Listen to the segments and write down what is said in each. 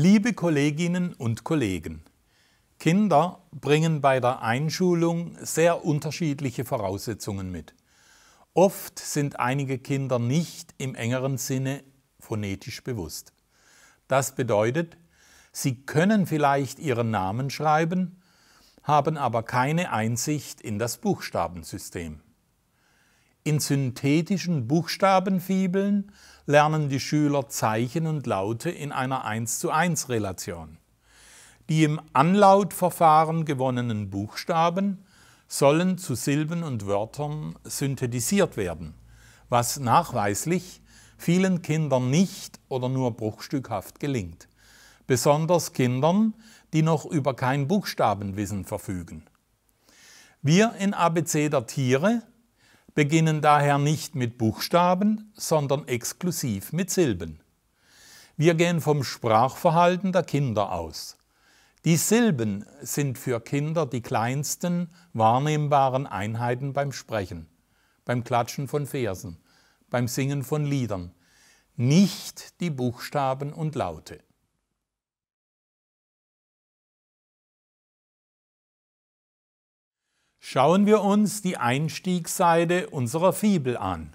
Liebe Kolleginnen und Kollegen, Kinder bringen bei der Einschulung sehr unterschiedliche Voraussetzungen mit. Oft sind einige Kinder nicht im engeren Sinne phonetisch bewusst. Das bedeutet, sie können vielleicht ihren Namen schreiben, haben aber keine Einsicht in das Buchstabensystem. In synthetischen Buchstabenfibeln lernen die Schüler Zeichen und Laute in einer 1 zu 1 Relation. Die im Anlautverfahren gewonnenen Buchstaben sollen zu Silben und Wörtern synthetisiert werden, was nachweislich vielen Kindern nicht oder nur bruchstückhaft gelingt. Besonders Kindern, die noch über kein Buchstabenwissen verfügen. Wir in ABC der Tiere beginnen daher nicht mit Buchstaben, sondern exklusiv mit Silben. Wir gehen vom Sprachverhalten der Kinder aus. Die Silben sind für Kinder die kleinsten wahrnehmbaren Einheiten beim Sprechen, beim Klatschen von Versen, beim Singen von Liedern, nicht die Buchstaben und Laute. Schauen wir uns die Einstiegsseite unserer Fibel an.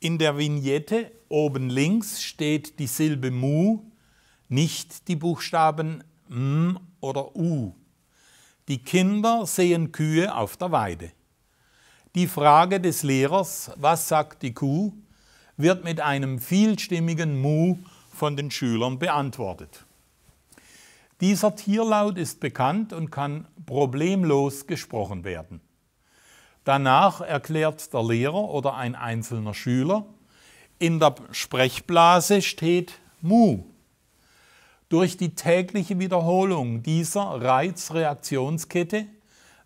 In der Vignette oben links steht die Silbe Mu, nicht die Buchstaben M oder U. Die Kinder sehen Kühe auf der Weide. Die Frage des Lehrers, was sagt die Kuh, wird mit einem vielstimmigen Mu von den Schülern beantwortet. Dieser Tierlaut ist bekannt und kann problemlos gesprochen werden. Danach erklärt der Lehrer oder ein einzelner Schüler, in der Sprechblase steht Mu. Durch die tägliche Wiederholung dieser Reizreaktionskette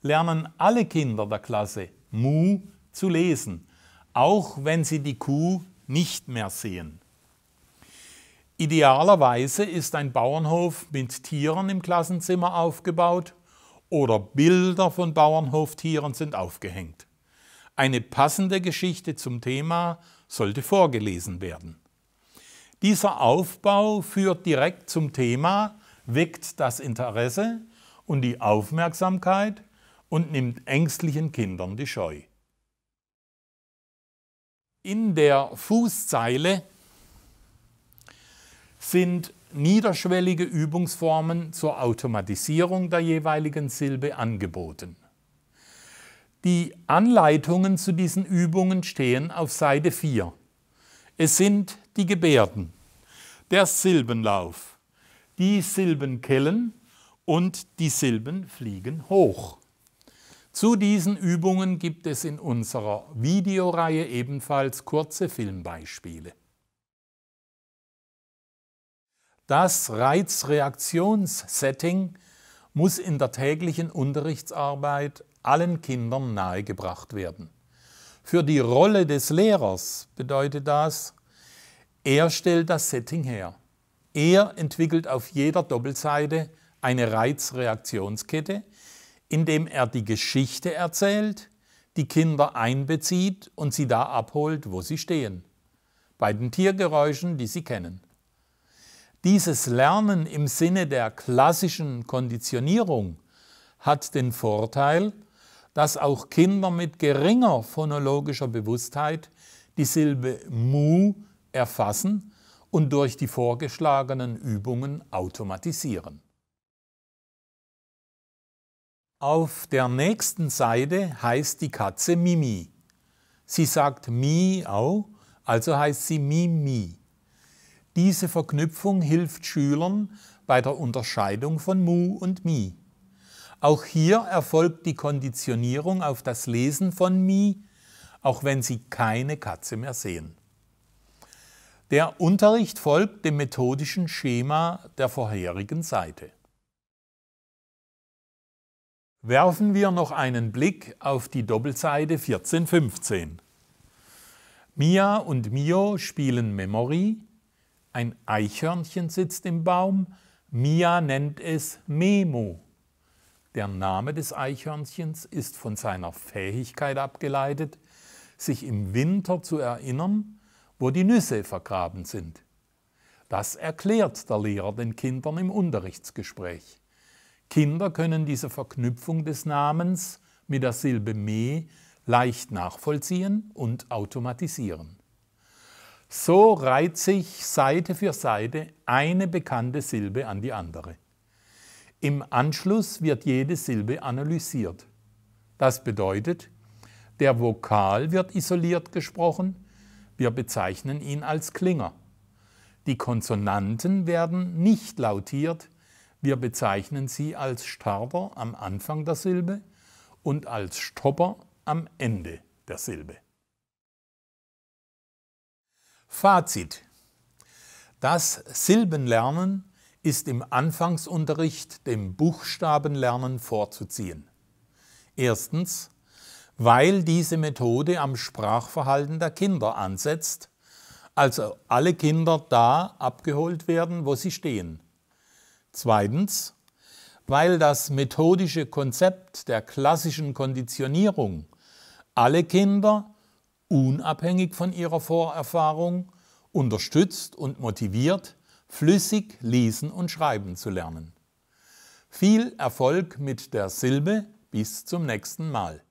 lernen alle Kinder der Klasse Mu zu lesen, auch wenn sie die Kuh nicht mehr sehen. Idealerweise ist ein Bauernhof mit Tieren im Klassenzimmer aufgebaut oder Bilder von Bauernhoftieren sind aufgehängt. Eine passende Geschichte zum Thema sollte vorgelesen werden. Dieser Aufbau führt direkt zum Thema, weckt das Interesse und die Aufmerksamkeit und nimmt ängstlichen Kindern die Scheu. In der Fußzeile sind niederschwellige Übungsformen zur Automatisierung der jeweiligen Silbe angeboten. Die Anleitungen zu diesen Übungen stehen auf Seite 4. Es sind die Gebärden, der Silbenlauf, die Silbenkellen und die Silben fliegen hoch. Zu diesen Übungen gibt es in unserer Videoreihe ebenfalls kurze Filmbeispiele. Das Reizreaktionssetting muss in der täglichen Unterrichtsarbeit allen Kindern nahegebracht werden. Für die Rolle des Lehrers bedeutet das, er stellt das Setting her. Er entwickelt auf jeder Doppelseite eine Reizreaktionskette, indem er die Geschichte erzählt, die Kinder einbezieht und sie da abholt, wo sie stehen. Bei den Tiergeräuschen, die sie kennen. Dieses Lernen im Sinne der klassischen Konditionierung hat den Vorteil, dass auch Kinder mit geringer phonologischer Bewusstheit die Silbe mu erfassen und durch die vorgeschlagenen Übungen automatisieren. Auf der nächsten Seite heißt die Katze Mimi. Sie sagt Miau, also heißt sie Mimi. Diese Verknüpfung hilft Schülern bei der Unterscheidung von Mu und Mi. Auch hier erfolgt die Konditionierung auf das Lesen von Mi, auch wenn sie keine Katze mehr sehen. Der Unterricht folgt dem methodischen Schema der vorherigen Seite. Werfen wir noch einen Blick auf die Doppelseite 1415. Mia und Mio spielen Memory, ein Eichhörnchen sitzt im Baum, Mia nennt es Memo. Der Name des Eichhörnchens ist von seiner Fähigkeit abgeleitet, sich im Winter zu erinnern, wo die Nüsse vergraben sind. Das erklärt der Lehrer den Kindern im Unterrichtsgespräch. Kinder können diese Verknüpfung des Namens mit der Silbe me leicht nachvollziehen und automatisieren. So reiht sich Seite für Seite eine bekannte Silbe an die andere. Im Anschluss wird jede Silbe analysiert. Das bedeutet, der Vokal wird isoliert gesprochen, wir bezeichnen ihn als Klinger. Die Konsonanten werden nicht lautiert, wir bezeichnen sie als Starter am Anfang der Silbe und als Stopper am Ende der Silbe. Fazit. Das Silbenlernen ist im Anfangsunterricht dem Buchstabenlernen vorzuziehen. Erstens, weil diese Methode am Sprachverhalten der Kinder ansetzt, also alle Kinder da abgeholt werden, wo sie stehen. Zweitens, weil das methodische Konzept der klassischen Konditionierung alle Kinder unabhängig von ihrer Vorerfahrung, unterstützt und motiviert, flüssig lesen und schreiben zu lernen. Viel Erfolg mit der Silbe, bis zum nächsten Mal.